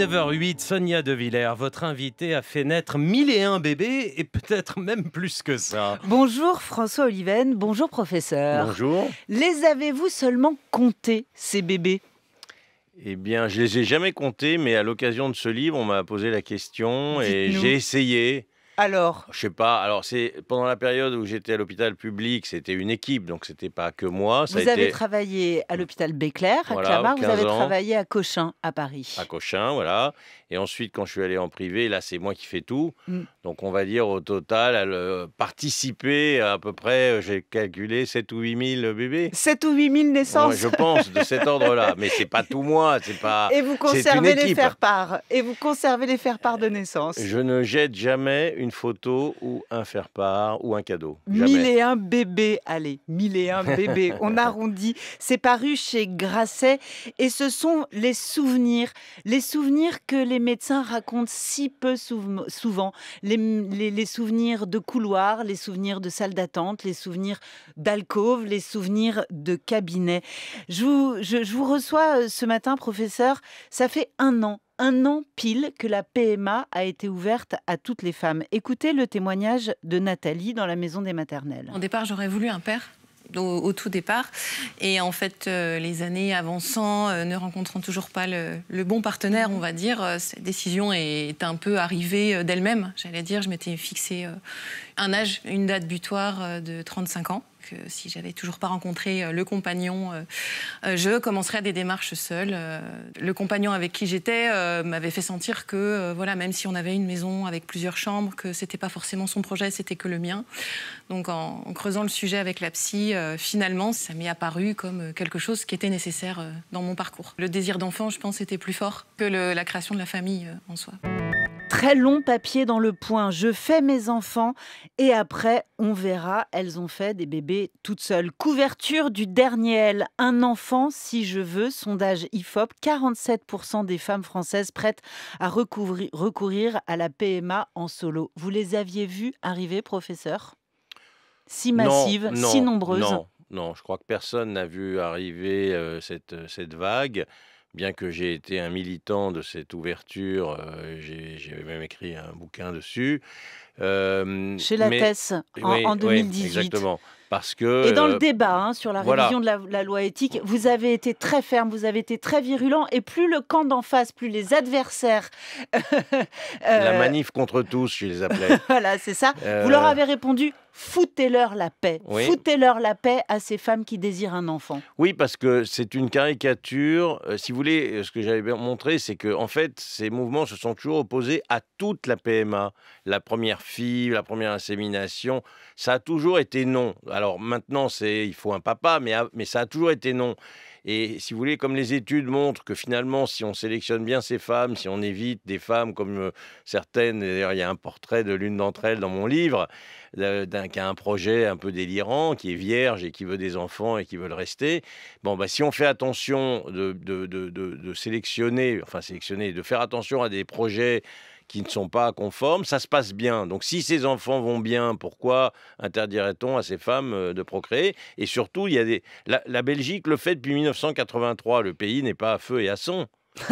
9h08, Sonia De Villers, votre invitée a fait naître 1001 bébés et peut-être même plus que ça. Bonjour François Oliven, bonjour professeur. Bonjour. Les avez-vous seulement comptés, ces bébés eh bien, je les ai jamais comptés, mais à l'occasion de ce livre, on m'a posé la question et j'ai essayé alors Je sais pas. Alors, c'est pendant la période où j'étais à l'hôpital public, c'était une équipe, donc c'était pas que moi. vous avez travaillé à l'hôpital Béclair, à Clamart, vous avez travaillé à Cochin, à Paris. À Cochin, voilà. Et ensuite, quand je suis allé en privé, là, c'est moi qui fais tout. Mm. Donc, on va dire au total, euh, à le participer à, peu près, euh, j'ai calculé 7 ou 8 000 bébés. 7 ou 8 000 naissances Je pense, de cet ordre-là. Mais c'est pas tout moi, c'est pas. Et vous conservez les faire-part. Et vous conservez les faire-part de naissance. Je ne jette jamais une photo ou un faire-part ou un cadeau. Mille et un bébés, allez, mille et un bébés. On arrondit. C'est paru chez Grasset et ce sont les souvenirs, les souvenirs que les médecins racontent si peu souvent. Les, souvenirs de couloirs, les souvenirs de salles d'attente, les souvenirs d'alcôve, les souvenirs de cabinets. je vous reçois euh, ce matin, professeur. Ça fait un an un an pile que la PMA a été ouverte à toutes les femmes. Écoutez le témoignage de Nathalie dans la maison des maternelles. Au départ, j'aurais voulu un père. Au, tout départ. Et en fait, euh, les années avançant, euh, ne rencontrant toujours pas le, bon partenaire, on va dire, euh, cette décision est un peu arrivée d'elle-même. J'allais dire, je m'étais fixé un âge, une date butoir de 35 ans que si j'avais toujours pas rencontré euh, le compagnon, euh, euh, je commencerais des démarches seule. le compagnon avec qui j'étais m'avait fait sentir que, voilà, même si on avait une maison avec plusieurs chambres, que c'était pas forcément son projet, c'était que le mien. Donc, en, creusant le sujet avec la psy, finalement, ça m'est apparu comme quelque chose qui était nécessaire dans mon parcours. Le désir d'enfant, je pense, était plus fort que la création de la famille en soi très long papier dans le poing. Je fais mes enfants et après, on verra, elles ont fait des bébés toutes seules. Couverture du dernier L, un enfant si je veux, sondage IFOP, 47% des femmes françaises prêtes à recourir à la PMA en solo. Vous les aviez vues arriver, professeur Si massives, si nombreuses non. je crois que personne n'a vu arriver euh, euh, cette vague bien que j'ai été un militant de cette ouverture, euh, j'ai même écrit un bouquin dessus. Euh, Chez la en, 2018. exactement. Parce que, et dans le euh, débat hein, sur la révision de la, loi éthique, vous avez été très ferme, vous avez été très virulent, et plus le camp d'en face, plus les adversaires. la manif contre tous, je les appelais. voilà, c'est ça. Vous leur avez répondu foutez-leur la paix. Foutez-leur la paix à ces femmes qui désirent un enfant. Oui, parce que c'est une caricature. Euh, si vous voulez, euh, ce que j'avais montré, c'est que en fait, ces mouvements se sont toujours opposés à toute la PMA. La première fille, la première insémination, ça a toujours été non. Alors maintenant, c'est il faut un papa, mais, ah, mais ça a toujours été non. Et si vous voulez, comme les études montrent que finalement, si on sélectionne bien ces femmes, si on évite des femmes comme euh, certaines, d'ailleurs il y a un portrait de l'une d'entre elles dans mon livre, d'un qui a un projet un peu délirant, qui est vierge et qui veut des enfants et qui veut le rester. Bon, bah, si on fait attention de, sélectionner, enfin sélectionner, de faire attention à des projets qui ne sont pas conformes, ça se passe bien. Donc si ces enfants vont bien, pourquoi interdirait-on à ces femmes euh, de procréer Et surtout, il y a la Belgique le fait depuis 1983, le pays n'est pas à feu et à son.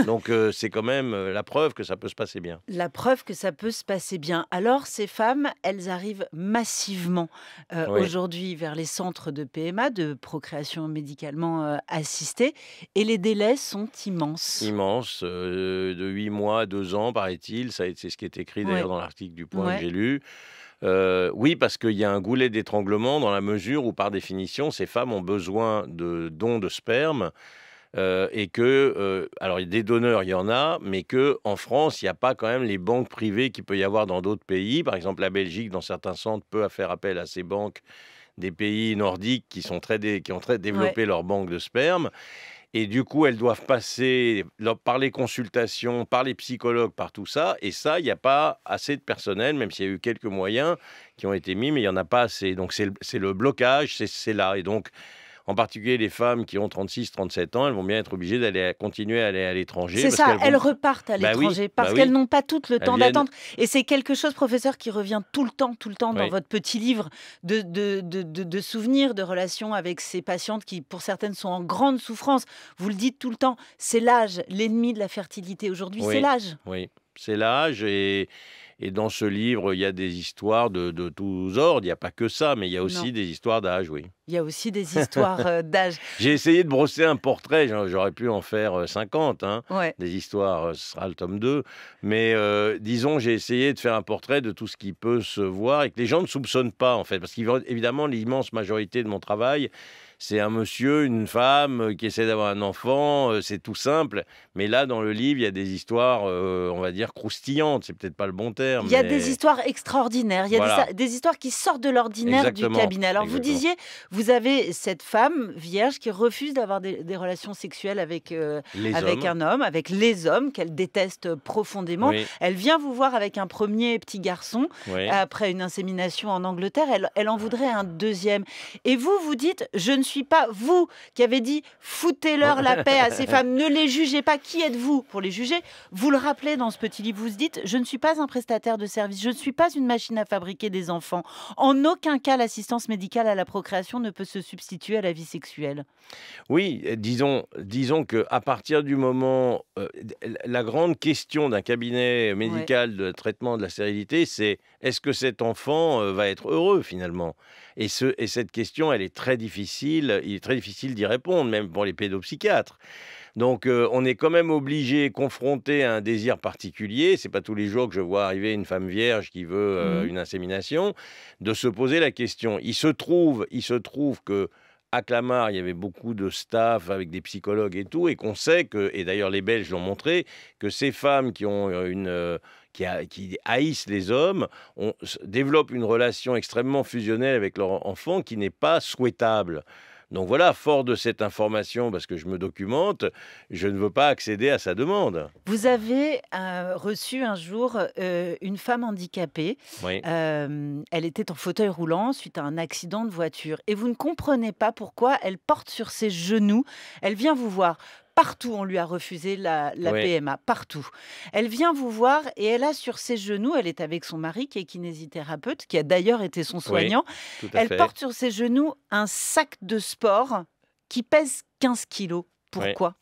Donc euh, c'est quand même euh, la preuve que ça peut se passer bien. La preuve que ça peut se passer bien. Alors ces femmes, elles arrivent massivement euh, aujourd'hui vers les centres de PMA, de procréation médicalement assistée, et les délais sont immenses. Immenses, de 8 mois, 2 ans paraît-il, c'est ce qui est écrit d'ailleurs dans l'article du Point que j'ai lu. oui, parce qu'il y a un goulet d'étranglement dans la mesure où, par définition, ces femmes ont besoin de dons de sperme euh, et que, euh, y a des donneurs, il y en a, mais que en France, il n'y a pas quand même les banques privées qu'il peut y avoir dans d'autres pays. Par exemple, la Belgique, dans certains centres, peut faire appel à ces banques des pays nordiques qui, sont très qui ont très développé leurs banques de sperme. Et du coup, elles doivent passer par les consultations, par les psychologues, par tout ça. Et ça, il n'y a pas assez de personnel, même s'il y a eu quelques moyens qui ont été mis, mais il n'y en a pas assez. Donc c'est le, le blocage, c'est là. Et donc en particulier les femmes qui ont 36, 37 ans, elles vont bien être obligées d'aller continuer à aller à l'étranger. C'est ça, elles, repartent à bah l'étranger bah parce qu'elles n'ont pas tout le temps d'attendre. Et c'est quelque chose, professeur, qui revient tout le temps, tout le temps dans votre petit livre de, souvenirs, de relations avec ces patientes qui, pour certaines, sont en grande souffrance. Vous le dites tout le temps, c'est l'âge, l'ennemi de la fertilité aujourd'hui, c'est l'âge. Oui, c'est l'âge et... dans ce livre, il y a des histoires de, tous ordres. Il n'y a pas que ça, mais il y a aussi des histoires d'âge, oui. Il y a aussi des histoires euh, d'âge. J'ai essayé de brosser un portrait, j'aurais pu en faire 50, euh, hein. des histoires, euh, ce sera le tome 2. Mais disons, j'ai essayé de faire un portrait de tout ce qui peut se voir et que les gens ne soupçonnent pas, en fait. Parce qu'évidemment, l'immense majorité de mon travail, c'est un monsieur, une femme qui essaie d'avoir un enfant, c'est tout simple. Mais là, dans le livre, il y a des histoires, on va dire, croustillantes, c'est peut-être pas le bon terme. Il y a des histoires extraordinaires, il y a des, histoires qui sortent de l'ordinaire du cabinet. Alors vous disiez, vous vous avez cette femme vierge qui refuse d'avoir des, relations sexuelles avec, euh, avec un homme, avec les hommes qu'elle déteste profondément. Elle vient vous voir avec un premier petit garçon après une insémination en Angleterre. Elle, en voudrait un deuxième. Et vous, vous dites, je ne suis pas vous qui avez dit foutez-leur la paix à ces femmes, ne les jugez pas. Qui êtes-vous pour les juger Vous le rappelez dans ce petit livre, vous dites, je ne suis pas un prestataire de service, je ne suis pas une machine à fabriquer des enfants. En aucun cas, l'assistance médicale à la procréation ne peut se substituer à la vie sexuelle. Oui, euh, disons, disons que à partir du moment, euh, la grande question d'un cabinet médical de traitement de la stérilité, c'est est-ce que cet enfant euh, va être heureux finalement et, ce, et cette question, elle est très difficile. Il est très difficile d'y répondre, même pour les pédopsychiatres. Donc euh, on est quand même obligé, confronté à un désir particulier, c'est pas tous les jours que je vois arriver une femme vierge qui veut euh, mmh une insémination, de se poser la question. Il se trouve, il se trouve que à Clamart, il y avait beaucoup de staff avec des psychologues et tout, et qu'on sait que, et d'ailleurs les Belges l'ont montré, que ces femmes qui euh, haïssent les hommes, on développe une relation extrêmement fusionnelle avec leur enfant qui n'est pas souhaitable. Donc voilà, fort de cette information, parce que je me documente, je ne veux pas accéder à sa demande. Vous avez euh, reçu un jour euh, une femme handicapée. Euh, elle était en fauteuil roulant suite à un accident de voiture. Et vous ne comprenez pas pourquoi elle porte sur ses genoux. Elle vient vous voir partout, on lui a refusé la, PMA, partout. Elle vient vous voir et elle a sur ses genoux, elle est avec son mari qui est kinésithérapeute, qui a d'ailleurs été son soignant, elle porte sur ses genoux un sac de sport qui pèse 15 kilos. Pourquoi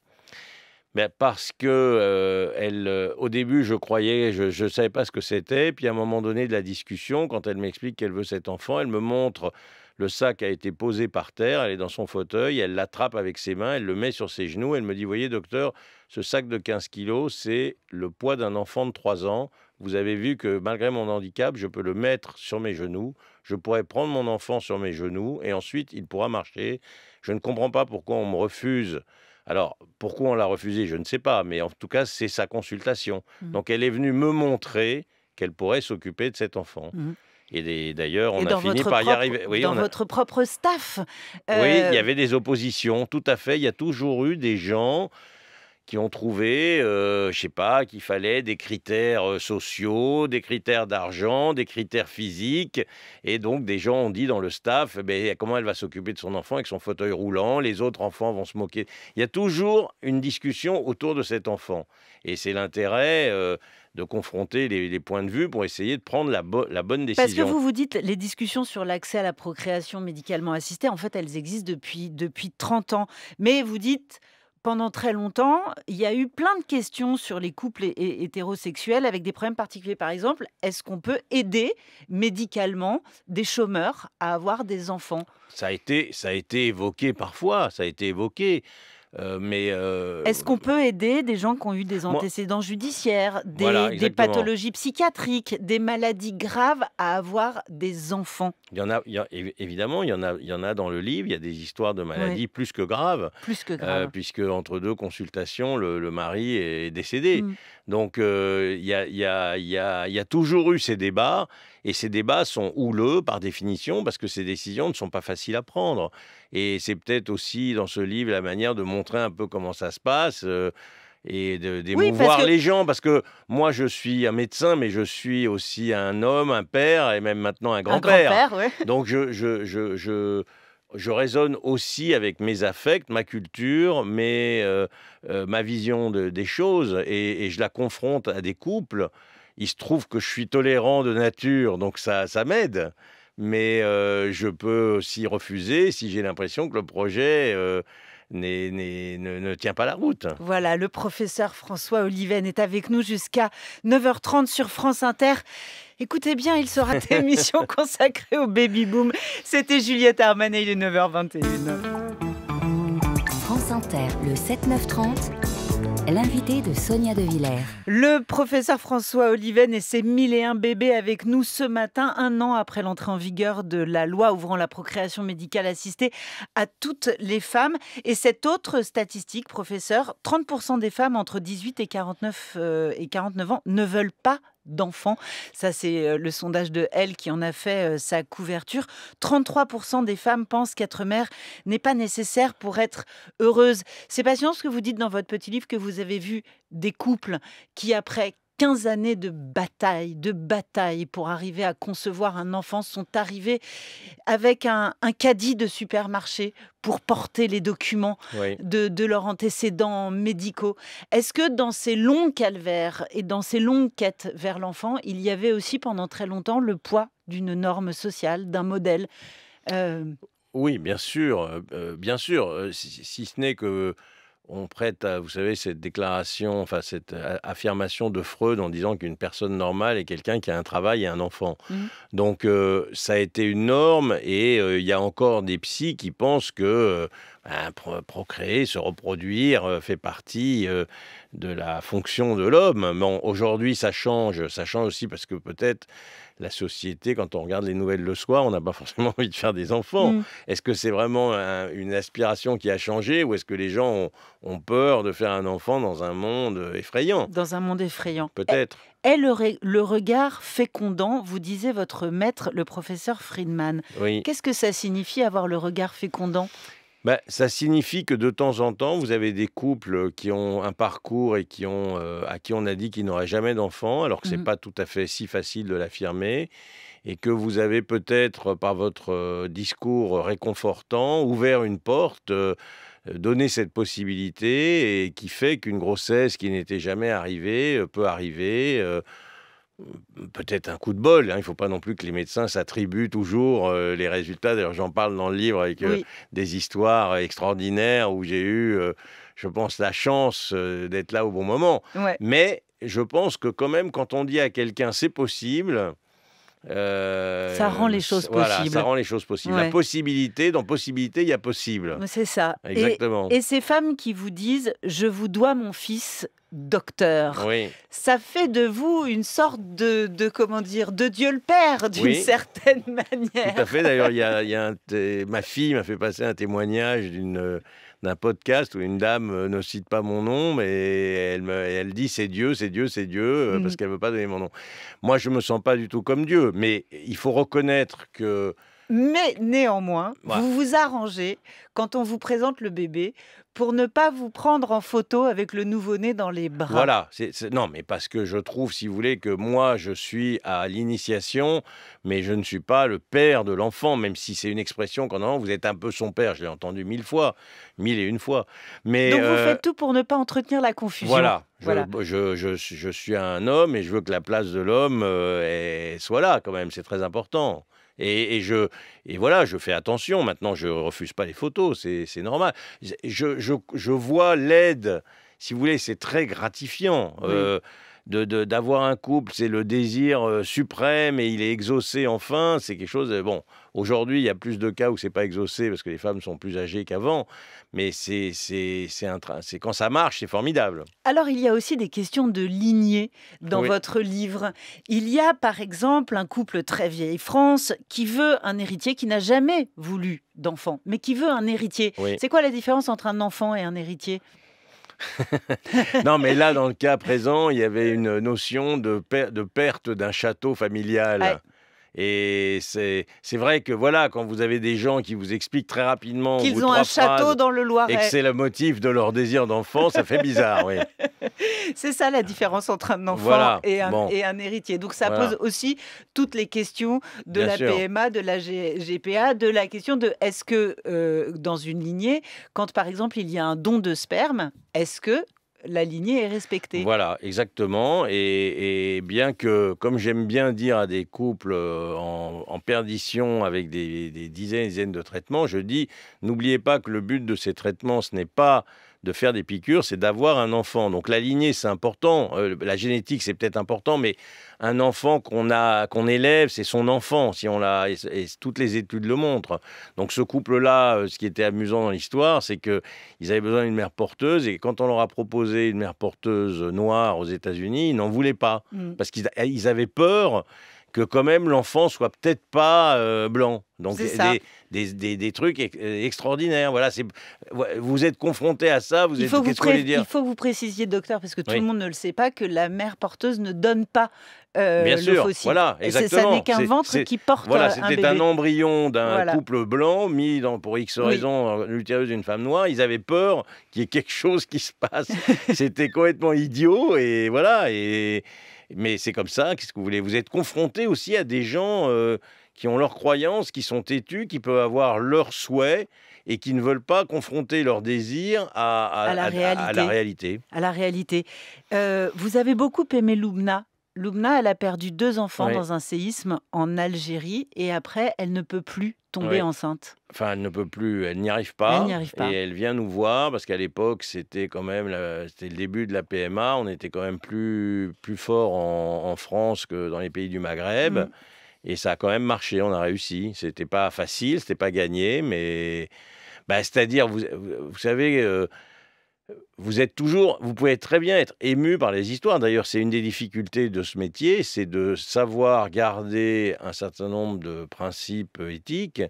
Mais ben, parce que euh, elle, euh, au début, je croyais, je ne savais pas ce que c'était. Puis à un moment donné de la discussion, quand elle m'explique qu'elle veut cet enfant, elle me montre le sac a été posé par terre, elle est dans son fauteuil, elle l'attrape avec ses mains, elle le met sur ses genoux, elle me dit, voyez docteur, ce sac de 15 kilos, c'est le poids d'un enfant de 3 ans. Vous avez vu que malgré mon handicap, je peux le mettre sur mes genoux, je pourrais prendre mon enfant sur mes genoux, et ensuite il pourra marcher. Je ne comprends pas pourquoi on me refuse alors, pourquoi on l'a refusé, je ne sais pas, mais en tout cas, c'est sa consultation. Mmh. Donc, elle est venue me montrer qu'elle pourrait s'occuper de cet enfant. Mmh. Et d'ailleurs, on a fini par y arriver. dans votre propre staff. Oui, il y euh, avait des oppositions, tout à fait. Il y a toujours eu des gens qui ont trouvé, euh, je sais pas, qu'il fallait des critères euh, sociaux, des critères d'argent, des critères physiques. Et donc, des gens ont dit dans le staff, eh ben, comment elle va s'occuper de son enfant avec son fauteuil roulant, les autres enfants vont se moquer. Il y a toujours une discussion autour de cet enfant. Et c'est l'intérêt euh, de confronter les, points de vue pour essayer de prendre la, la bonne décision. Parce que vous vous dites, les discussions sur l'accès à la procréation médicalement assistée, en fait, elles existent depuis, depuis 30 ans. Mais vous dites pendant très longtemps, il y a eu plein de questions sur les couples hétérosexuels avec des problèmes particuliers. Par exemple, est-ce qu'on peut aider médicalement des chômeurs à avoir des enfants ça a, été, ça a été évoqué parfois, ça a été évoqué. Euh, mais euh, est-ce qu'on peut aider des gens qui ont eu des antécédents judiciaires, des, pathologies psychiatriques, des maladies graves à avoir des enfants Il y en a, évidemment, il y en a, il y en a dans le livre. Il y a des histoires de maladies plus que graves, plus que euh, puisque entre deux consultations, le, mari est décédé. Donc il y a toujours eu ces débats. Et ces débats sont houleux par définition parce que ces décisions ne sont pas faciles à prendre. Et c'est peut-être aussi dans ce livre la manière de montrer un peu comment ça se passe. Euh, et d'émouvoir les gens, parce que moi je suis un médecin, mais je suis aussi un homme, un père, et même maintenant un grand-père. Donc je, je, je, je raisonne aussi avec mes affects, ma culture, mais euh, euh, ma vision des choses, et, je la confronte à des couples il se trouve que je suis tolérant de nature, donc ça, ça m'aide. Mais euh, je peux aussi refuser si j'ai l'impression que le projet... Euh, ne, tient pas la route. Voilà, le professeur François Oliven est avec nous jusqu'à 9h30 sur France Inter. Écoutez bien, il sera émission consacrée au baby boom. C'était Juliette Armanet, il 9h21. France Inter, le 7-9-30. L'invité de Sonia De Villers. Le professeur François Oliven et ses 1001 bébés avec nous ce matin, un an après l'entrée en vigueur de la loi ouvrant la procréation médicale assistée à toutes les femmes. Et cette autre statistique, professeur, 30% des femmes entre 18 et 49, euh, et 49 ans ne veulent pas d'enfants. Ça, c'est euh, le sondage de Elle qui en a fait euh, sa couverture. 33% des femmes pensent qu'être mère n'est pas nécessaire pour être heureuse. C'est passionnant ce que vous dites dans votre petit livre que vous avez vu des couples qui, après 15 années de bataille, de bataille pour arriver à concevoir un enfant sont arrivées avec un, un caddie de supermarché pour porter les documents de, de, leurs antécédents médicaux. Est-ce que dans ces longs calvaires et dans ces longues quêtes vers l'enfant, il y avait aussi pendant très longtemps le poids d'une norme sociale, d'un modèle euh, Oui, bien sûr, euh, euh, bien sûr, si ce n'est que on prête, à, vous savez, cette déclaration, enfin cette euh, affirmation de Freud en disant qu'une personne normale est quelqu'un qui a un travail et un enfant. Mmh. Donc euh, ça a été une norme et euh, il y a encore des psys qui pensent que procréer, se reproduire euh, fait partie euh, de la fonction de l'homme. Bon, aujourd'hui, ça change. Ça change aussi parce que peut-être la société, quand on regarde les nouvelles le soir, on n'a pas forcément envie de faire des enfants. Mm. Est-ce que c'est vraiment une aspiration qui a changé ou est-ce que les gens ont, peur de faire un enfant dans un monde euh, effrayant Dans un monde effrayant. Peut-être. Et, eh, eh, le, regard fécondant, vous disait votre maître, le professeur Friedman. Qu'est-ce que ça signifie avoir le regard fécondant bah, ça signifie que de temps en temps, vous avez des couples qui ont un parcours et qui ont, à qui on a dit qu'ils n'auraient jamais d'enfants, alors que ce n'est mmh pas tout à fait si facile de l'affirmer, et que vous avez peut-être, par votre discours réconfortant, ouvert une porte. donné cette possibilité et qui fait qu'une grossesse qui n'était jamais arrivée peut arriver. Euh, peut-être un coup de bol. Hein. Il ne faut pas non plus que les médecins s'attribuent toujours euh, les résultats. D'ailleurs, j'en parle dans le livre avec euh, des histoires extraordinaires où j'ai eu, je pense, la chance d'être là au bon moment. Mais je pense que quand même, quand on dit à quelqu'un c'est possible, ça rend les choses voilà, possibles. Ça rend les choses possibles. La possibilité, dans possibilité, il y a possible. C'est ça. Exactement. et, ces femmes qui vous disent, je vous dois mon fils, docteur. Ça fait de vous une sorte de, comment dire, de Dieu le Père, d'une certaine manière. Tout à fait. D'ailleurs, y a, ma fille m'a fait passer un témoignage d'une d'un podcast où une dame euh, ne cite pas mon nom, mais elle, elle dit c'est Dieu, c'est Dieu, c'est Dieu, euh, parce mm. qu'elle ne veut pas donner mon nom. Moi, je me sens pas du tout comme Dieu, mais il faut reconnaître que mais néanmoins, vous vous arrangez quand on vous présente le bébé pour ne pas vous prendre en photo avec le nouveau-né dans les bras. Voilà, non, mais parce que je trouve, si vous voulez, que moi, je suis à l'initiation, mais je ne suis pas le père de l'enfant, même si c'est une expression qu'on a, vous êtes un peu son père, je l'ai entendu mille fois, mille et une fois. Mais Donc vous euh, faites tout pour ne pas entretenir la confusion. Voilà, je, suis un homme et je veux que la place de l'homme euh, soit là quand même, c'est très important. Et, je, voilà, je fais attention. Maintenant, je refuse pas les photos, c'est normal. Je, je, vois l'aide. Si vous voulez, c'est très gratifiant. Euh, d'avoir un couple, c'est le désir euh, suprême et il est exaucé enfin. C'est quelque chose. Euh, bon, aujourd'hui, il y a plus de cas où c'est pas exaucé parce que les femmes sont plus âgées qu'avant, mais c'est quand ça marche, c'est formidable. Alors, il y a aussi des questions de lignée dans votre livre. Il y a par exemple un couple très vieille France qui veut un héritier qui n'a jamais voulu d'enfant, mais qui veut un héritier. C'est quoi la différence entre un enfant et un héritier non, mais là, dans le cas présent, il y avait une notion de, perte d'un château familial. Et c'est vrai que voilà, quand vous avez des gens qui vous expliquent très rapidement qu'ils ont un château dans le Loiret et que c'est le motif de leur désir d'enfant, ça fait bizarre, oui. C'est ça la différence entre un enfant et, un, héritier. Donc ça pose aussi toutes les questions de la PMA, de la GPA, de la question de est-ce que euh, dans une lignée, quand par exemple il y a un don de sperme, est-ce que la lignée est respectée. Voilà, exactement. Et, bien que, comme j'aime bien dire à des couples euh, en, perdition avec des, des dizaines et dizaines de traitements, je dis, n'oubliez pas que le but de ces traitements, ce n'est pas de faire des piqûres, c'est d'avoir un enfant. Donc la lignée, c'est important. Euh, la génétique, c'est peut-être important, mais un enfant qu'on a, qu'on élève, c'est son enfant. Si on l'a, toutes les études le montrent. Donc ce couple-là, euh, ce qui était amusant dans l'histoire, c'est que ils avaient besoin d'une mère porteuse, et quand on leur a proposé une mère porteuse noire aux États-Unis, ils n'en voulaient pas mmh. parce qu'ils avaient peur que quand même l'enfant soit peut-être pas euh, blanc. Donc des, des, des, trucs euh, extraordinaires. Voilà, c'est vous êtes confronté à ça. Vous il faut, que vous, il faut que vous précisiez, docteur, parce que tout le monde ne le sait pas, que la mère porteuse ne donne pas. Euh, Bien sûr, voilà, exactement. Ça n'est qu'un ventre qui porte voilà, C'était un embryon d'un couple blanc mis dans, pour X raison l'utérus d'une femme noire. Ils avaient peur qu'il y ait quelque chose qui se passe. c'était complètement idiot et voilà et mais c'est comme ça, qu'est-ce que vous voulez Vous êtes confronté aussi à des gens euh, qui ont leurs croyances, qui sont têtus, qui peuvent avoir leurs souhaits et qui ne veulent pas confronter leurs désirs à, la, réalité. À la réalité. Euh, vous avez beaucoup aimé Loubna Loubna, elle a perdu deux enfants dans un séisme en Algérie et après, elle ne peut plus tomber enceinte. Enfin, elle ne peut plus, elle n'y arrive, pas. Et elle vient nous voir parce qu'à l'époque, c'était quand même c'était le début de la PMA. On était quand même plus, plus fort en, France que dans les pays du Maghreb. Mm. Et ça a quand même marché, on a réussi. C'était pas facile, c'était pas gagné, mais. Bah, c'est-à-dire, vous, savez, euh, vous êtes toujours, vous pouvez très bien être ému par les histoires. D'ailleurs, c'est une des difficultés de ce métier, c'est de savoir garder un certain nombre de principes éthiques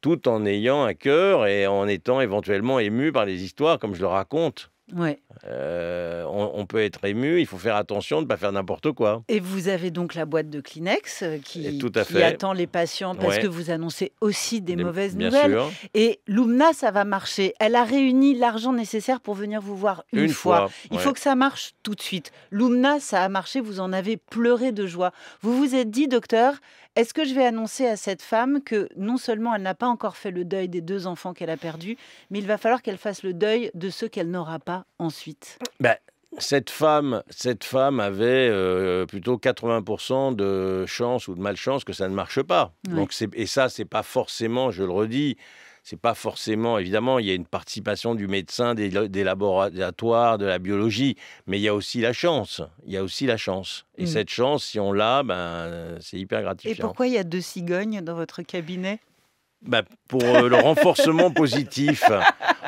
tout en ayant un cœur et en étant éventuellement ému par les histoires, comme je le raconte. Ouais. Euh, on, peut être ému, il faut faire attention de ne pas faire n'importe quoi. Et vous avez donc la boîte de Kleenex euh, qui, attend les patients parce que vous annoncez aussi des, mauvaises nouvelles. Et Lumna, ça va marcher. Elle a réuni l'argent nécessaire pour venir vous voir une, fois. Il faut que ça marche tout de suite. Lumna, ça a marché, vous en avez pleuré de joie. Vous vous êtes dit, docteur, est-ce que je vais annoncer à cette femme que non seulement elle n'a pas encore fait le deuil des deux enfants qu'elle a perdus, mais il va falloir qu'elle fasse le deuil de ceux qu'elle n'aura pas ensuite ben, cette femme, cette femme avait euh, plutôt 80% de chance ou de malchance que ça ne marche pas. et ça, c'est pas forcément, je le redis, c'est pas forcément, évidemment, il y a une participation du médecin, des, laboratoires, de la biologie, mais il y a aussi la chance. Il y a aussi la chance. Et mm. cette chance, si on l'a, ben, c'est hyper gratifiant. Et pourquoi il y a deux cigognes dans votre cabinet ben, pour euh, le renforcement positif.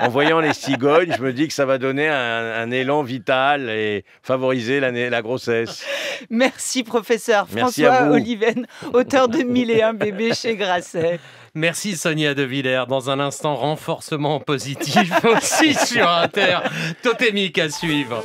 En voyant les cigognes, je me dis que ça va donner un, élan vital et favoriser la, grossesse. Merci, professeur François Oliven, auteur de 1001 bébés chez Grasset. Merci Sonia De Villers. Dans un instant, renforcement positif aussi sur Inter. Totémique à suivre.